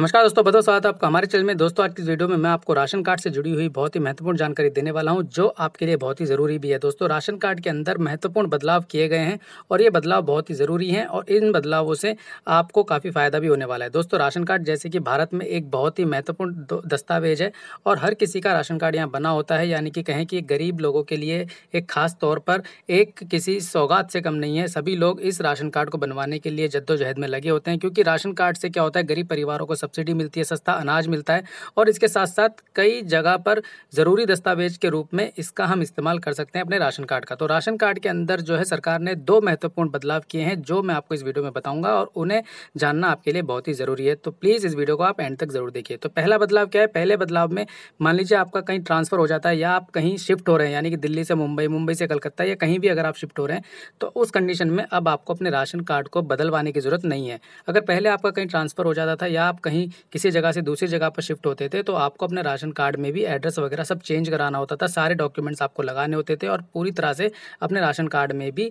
नमस्कार दोस्तों बहुत स्वागत है आपका हमारे चैनल में दोस्तों आज की वीडियो में मैं आपको राशन कार्ड से जुड़ी हुई बहुत ही महत्वपूर्ण जानकारी देने वाला हूं जो आपके लिए बहुत ही ज़रूरी भी है दोस्तों राशन कार्ड के अंदर महत्वपूर्ण बदलाव किए गए हैं और ये बदलाव बहुत ही ज़रूरी है और इन बदलावों से आपको काफ़ी फ़ायदा भी होने वाला है दोस्तों राशन कार्ड जैसे कि भारत में एक बहुत ही महत्वपूर्ण दस्तावेज है और हर किसी का राशन कार्ड यहाँ बना होता है यानी कि कहें कि गरीब लोगों के लिए एक खास तौर पर एक किसी सौगात से कम नहीं है सभी लोग इस राशन कार्ड को बनवाने के लिए जद्दोजहद में लगे होते हैं क्योंकि राशन कार्ड से क्या होता है गरीब परिवारों को सब सब्सिडी मिलती है सस्ता अनाज मिलता है और इसके साथ साथ कई जगह पर ज़रूरी दस्तावेज के रूप में इसका हम इस्तेमाल कर सकते हैं अपने राशन कार्ड का तो राशन कार्ड के अंदर जो है सरकार ने दो महत्वपूर्ण बदलाव किए हैं जो मैं आपको इस वीडियो में बताऊँगा और उन्हें जानना आपके लिए बहुत ही ज़रूरी है तो प्लीज़ इस वीडियो को आप एंड तक ज़रूर देखिए तो पहला बदलाव क्या है पहले बदलाव में मान लीजिए आपका कहीं ट्रांसफ़र हो जाता है या आप कहीं शिफ्ट हो रहे हैं यानी कि दिल्ली से मुंबई मुंबई से कलकत्ता या कहीं भी अगर आप शिफ्ट हो रहे हैं तो उस कंडीशन में अब आपको अपने राशन कार्ड को बदलवाने की ज़रूरत नहीं है अगर पहले आपका कहीं ट्रांसफ़र हो जाता था या आप कहीं कहीं किसी जगह से दूसरी जगह पर शिफ्ट होते थे तो आपको अपने राशन कार्ड में भी एड्रेस वगैरह सब चेंज कराना होता था सारे डॉक्यूमेंट्स आपको लगाने होते थे और पूरी तरह से अपने राशन कार्ड में भी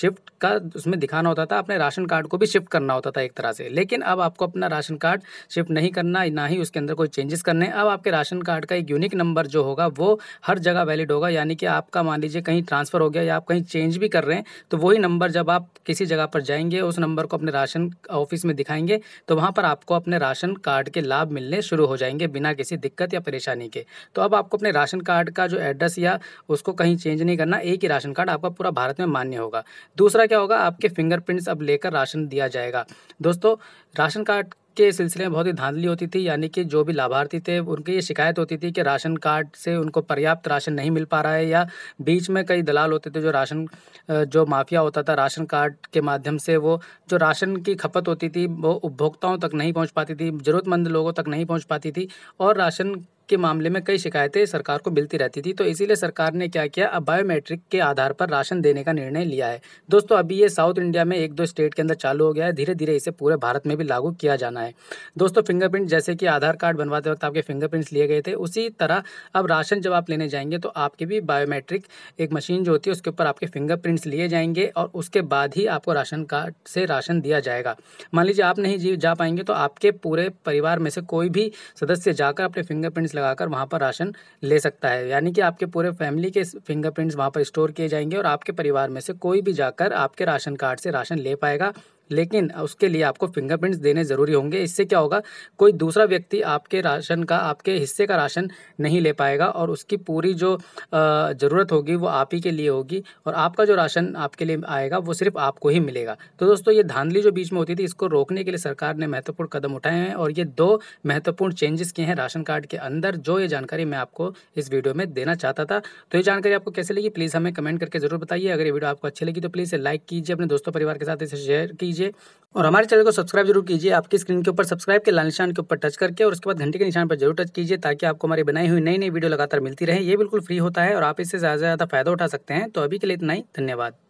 शिफ्ट का उसमें दिखाना होता था अपने राशन कार्ड को भी शिफ्ट करना होता था एक तरह से लेकिन अब आपको अपना राशन कार्ड शिफ्ट नहीं करना ना ही उसके अंदर कोई चेंजेस करने अब आपके राशन कार्ड का एक यूनिक नंबर जो होगा वो हर जगह वैलिड होगा यानी कि आपका मान लीजिए कहीं ट्रांसफ़र हो गया या आप कहीं चेंज भी कर रहे हैं तो वही नंबर जब आप किसी जगह पर जाएंगे उस नंबर को अपने राशन ऑफिस में दिखाएंगे तो वहाँ पर आपको अपने राशन राशन कार्ड के लाभ मिलने शुरू हो जाएंगे बिना किसी दिक्कत या परेशानी के तो अब आपको अपने राशन कार्ड का जो एड्रेस या उसको कहीं चेंज नहीं करना एक ही राशन कार्ड आपका पूरा भारत में मान्य होगा दूसरा क्या होगा आपके फिंगरप्रिंट्स अब लेकर राशन दिया जाएगा दोस्तों राशन कार्ड के सिलसिले में बहुत ही धांधली होती थी यानी कि जो भी लाभार्थी थे उनकी ये शिकायत होती थी कि राशन कार्ड से उनको पर्याप्त राशन नहीं मिल पा रहा है या बीच में कई दलाल होते थे जो राशन जो माफिया होता था राशन कार्ड के माध्यम से वो जो राशन की खपत होती थी वो उपभोक्ताओं तक नहीं पहुँच पाती थी ज़रूरतमंद लोगों तक नहीं पहुँच पाती थी और राशन के मामले में कई शिकायतें सरकार को मिलती रहती थी तो इसीलिए सरकार ने क्या किया अब बायोमेट्रिक के आधार पर राशन देने का निर्णय लिया है दोस्तों अभी ये साउथ इंडिया में एक दो स्टेट के अंदर चालू हो गया है धीरे धीरे इसे पूरे भारत में भी लागू किया जाना है दोस्तों फिंगरप्रिंट जैसे कि आधार कार्ड बनवाते वक्त आपके फिंगरप्रिंट्स लिए गए थे उसी तरह अब राशन जब आप लेने जाएंगे तो आपकी भी बायोमेट्रिक एक मशीन जो होती है उसके ऊपर आपके फिंगरप्रिंट्स लिए जाएंगे और उसके बाद ही आपको राशन कार्ड से राशन दिया जाएगा मान लीजिए आप नहीं जा पाएंगे तो आपके पूरे परिवार में से कोई भी सदस्य जाकर अपने फिंगरप्रिंट्स लगाकर वहाँ पर राशन ले सकता है यानी कि आपके पूरे फैमिली के फिंगरप्रिंट्स वहाँ पर स्टोर किए जाएंगे और आपके परिवार में से कोई भी जाकर आपके राशन कार्ड से राशन ले पाएगा लेकिन उसके लिए आपको फिंगरप्रिंट्स देने ज़रूरी होंगे इससे क्या होगा कोई दूसरा व्यक्ति आपके राशन का आपके हिस्से का राशन नहीं ले पाएगा और उसकी पूरी जो ज़रूरत होगी वो आप ही के लिए होगी और आपका जो राशन आपके लिए आएगा वो सिर्फ आपको ही मिलेगा तो दोस्तों ये धांधली जो बीच में होती थी इसको रोकने के लिए सरकार ने महत्वपूर्ण कदम उठाए हैं और ये दो महत्वपूर्ण चेंजेस किए हैं राशन कार्ड के अंदर जो ये जानकारी मैं आपको इस वीडियो में देना चाहता था तो ये जानकारी आपको कैसे लगी प्लीज़ हमें कमेंट करके ज़रूर बताइए अगर ये वीडियो आपको अच्छी लगी तो प्लीज़ लाइक कीजिए अपने दोस्तों परिवार के साथ इसे शेयर कीजिए कीजिए और हमारे चैनल को सब्सक्राइब जरूर कीजिए आपकी स्क्रीन के ऊपर सब्सक्राइब के लाल निशान के ऊपर टच करके और उसके बाद घंटे के निशान पर जरूर टच कीजिए ताकि आपको हमारी बनाई हुई नई नई वीडियो लगातार मिलती रहे ये बिल्कुल फ्री होता है और आप इससे ज़्यादा से ज़्यादा फायदा उठा सकते हैं तो अभी के लिए इतना ही धन्यवाद